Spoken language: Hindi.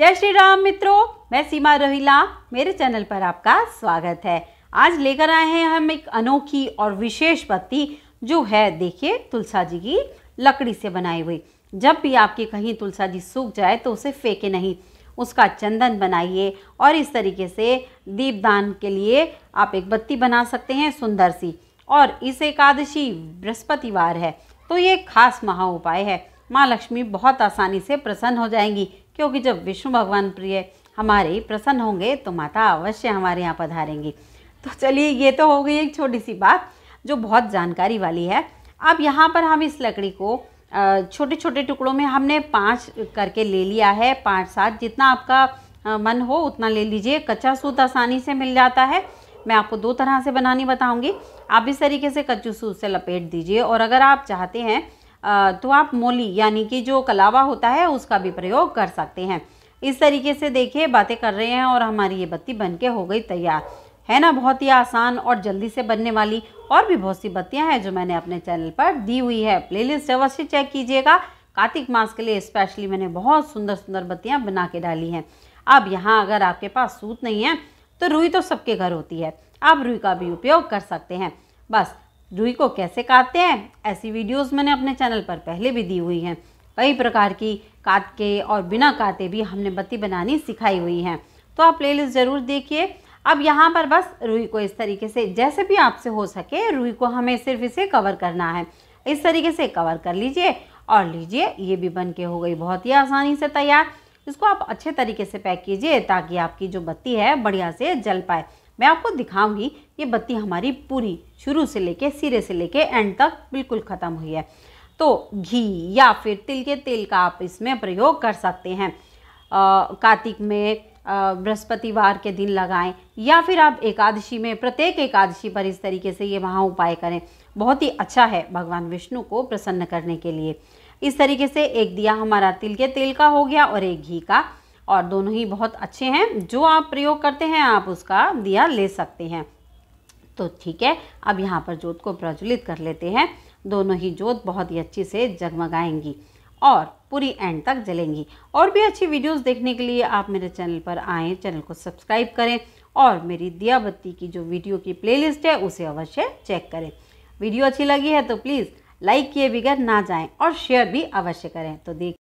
जय श्री राम मित्रों मैं सीमा रोहिला मेरे चैनल पर आपका स्वागत है आज लेकर आए हैं हम एक अनोखी और विशेष पत्ती जो है देखिए तुलसा जी की लकड़ी से बनाई हुई जब भी आपके कहीं तुलसा जी सूख जाए तो उसे फेंके नहीं उसका चंदन बनाइए और इस तरीके से दीपदान के लिए आप एक बत्ती बना सकते हैं सुंदर सी और इस एकादशी बृहस्पतिवार है तो ये खास महा उपाय है माँ लक्ष्मी बहुत आसानी से प्रसन्न हो जाएंगी क्योंकि जब विष्णु भगवान प्रिय हमारे प्रसन्न होंगे तो माता अवश्य हमारे यहाँ पधारेंगी तो चलिए ये तो हो गई एक छोटी सी बात जो बहुत जानकारी वाली है अब यहाँ पर हम इस लकड़ी को छोटे छोटे टुकड़ों में हमने पाँच करके ले लिया है पाँच सात जितना आपका मन हो उतना ले लीजिए कच्चा सूत आसानी से मिल जाता है मैं आपको दो तरह से बनानी बताऊंगी आप इस तरीके से कच्चू सूत से लपेट दीजिए और अगर आप चाहते हैं तो आप मोली यानी कि जो कलावा होता है उसका भी प्रयोग कर सकते हैं इस तरीके से देखिए बातें कर रहे हैं और हमारी ये बत्ती बन के हो गई तैयार है ना बहुत ही आसान और जल्दी से बनने वाली और भी बहुत सी बत्तियाँ हैं जो मैंने अपने चैनल पर दी हुई है प्लेलिस्ट अवश्य चेक कीजिएगा कार्तिक मास के लिए स्पेशली मैंने बहुत सुंदर सुंदर बत्तियाँ बना के डाली हैं अब यहाँ अगर आपके पास सूत नहीं है तो रुई तो सबके घर होती है आप रुई का भी उपयोग कर सकते हैं बस रुई को कैसे काटते हैं ऐसी वीडियोस मैंने अपने चैनल पर पहले भी दी हुई हैं कई प्रकार की काट के और बिना काटे भी हमने बत्ती बनानी सिखाई हुई हैं तो आप प्लेलिस्ट ज़रूर देखिए अब यहाँ पर बस रुई को इस तरीके से जैसे भी आपसे हो सके रुई को हमें सिर्फ इसे कवर करना है इस तरीके से कवर कर लीजिए और लीजिए ये भी बन के हो गई बहुत ही आसानी से तैयार इसको आप अच्छे तरीके से पैक कीजिए ताकि आपकी जो बत्ती है बढ़िया से जल पाए मैं आपको दिखाऊंगी ये बत्ती हमारी पूरी शुरू से लेके सिरे से लेके एंड तक बिल्कुल ख़त्म हुई है तो घी या फिर तिल के तेल का आप इसमें प्रयोग कर सकते हैं कार्तिक में बृहस्पतिवार के दिन लगाएं या फिर आप एकादशी में प्रत्येक एकादशी पर इस तरीके से ये वहाँ उपाय करें बहुत ही अच्छा है भगवान विष्णु को प्रसन्न करने के लिए इस तरीके से एक दिया हमारा तिल के तेल का हो गया और एक घी का और दोनों ही बहुत अच्छे हैं जो आप प्रयोग करते हैं आप उसका दिया ले सकते हैं तो ठीक है अब यहाँ पर जोत को प्रज्वलित कर लेते हैं दोनों ही जोत बहुत ही अच्छी से जगमगाएंगी और पूरी एंड तक जलेंगी और भी अच्छी वीडियोस देखने के लिए आप मेरे चैनल पर आएँ चैनल को सब्सक्राइब करें और मेरी दिया बत्ती की जो वीडियो की प्लेलिस्ट है उसे अवश्य चेक करें वीडियो अच्छी लगी है तो प्लीज़ लाइक किए बिगैर ना जाएं और शेयर भी अवश्य करें तो देख